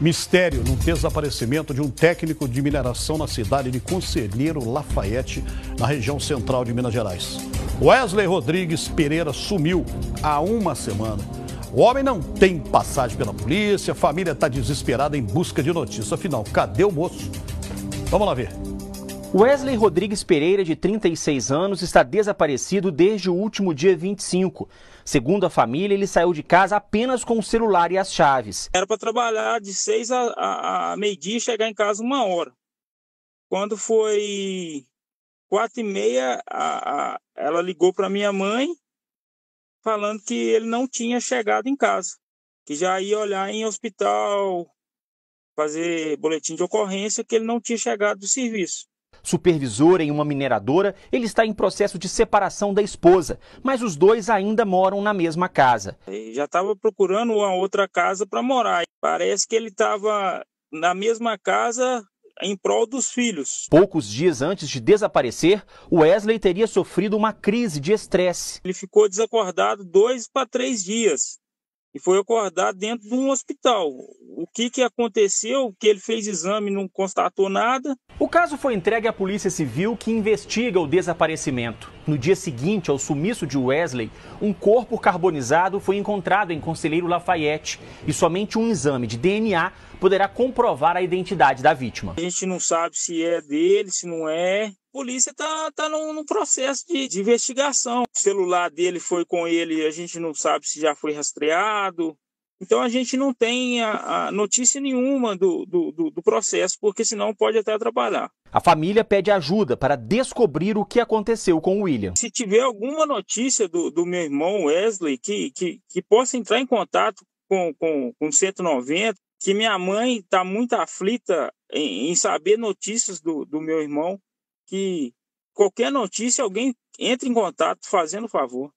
Mistério no desaparecimento de um técnico de mineração na cidade de Conselheiro Lafayette, na região central de Minas Gerais. Wesley Rodrigues Pereira sumiu há uma semana. O homem não tem passagem pela polícia, a família está desesperada em busca de notícia. Afinal, cadê o moço? Vamos lá ver. Wesley Rodrigues Pereira, de 36 anos, está desaparecido desde o último dia 25. Segundo a família, ele saiu de casa apenas com o celular e as chaves. Era para trabalhar de 6 a, a, a meio-dia e chegar em casa uma hora. Quando foi quatro e meia, a, a, ela ligou para minha mãe falando que ele não tinha chegado em casa, que já ia olhar em hospital, fazer boletim de ocorrência, que ele não tinha chegado do serviço. Supervisor em uma mineradora, ele está em processo de separação da esposa, mas os dois ainda moram na mesma casa. Ele já estava procurando uma outra casa para morar. Parece que ele estava na mesma casa em prol dos filhos. Poucos dias antes de desaparecer, Wesley teria sofrido uma crise de estresse. Ele ficou desacordado dois para três dias e foi acordar dentro de um hospital. O que, que aconteceu? Que ele fez exame e não constatou nada. O caso foi entregue à Polícia Civil, que investiga o desaparecimento. No dia seguinte ao sumiço de Wesley, um corpo carbonizado foi encontrado em Conselheiro Lafayette e somente um exame de DNA poderá comprovar a identidade da vítima. A gente não sabe se é dele, se não é polícia está tá num, num processo de, de, investigação. O celular dele foi com ele, a gente não sabe se já foi rastreado. Então a gente não tem a, a notícia nenhuma do, do, do processo, porque senão pode até atrapalhar. A família pede ajuda para descobrir o que aconteceu com o William. Se tiver alguma notícia do, do meu irmão Wesley que, que, que possa entrar em contato com, com, com 190, que minha mãe está muito aflita em, em saber notícias do, do meu irmão que qualquer notícia alguém entre em contato fazendo favor.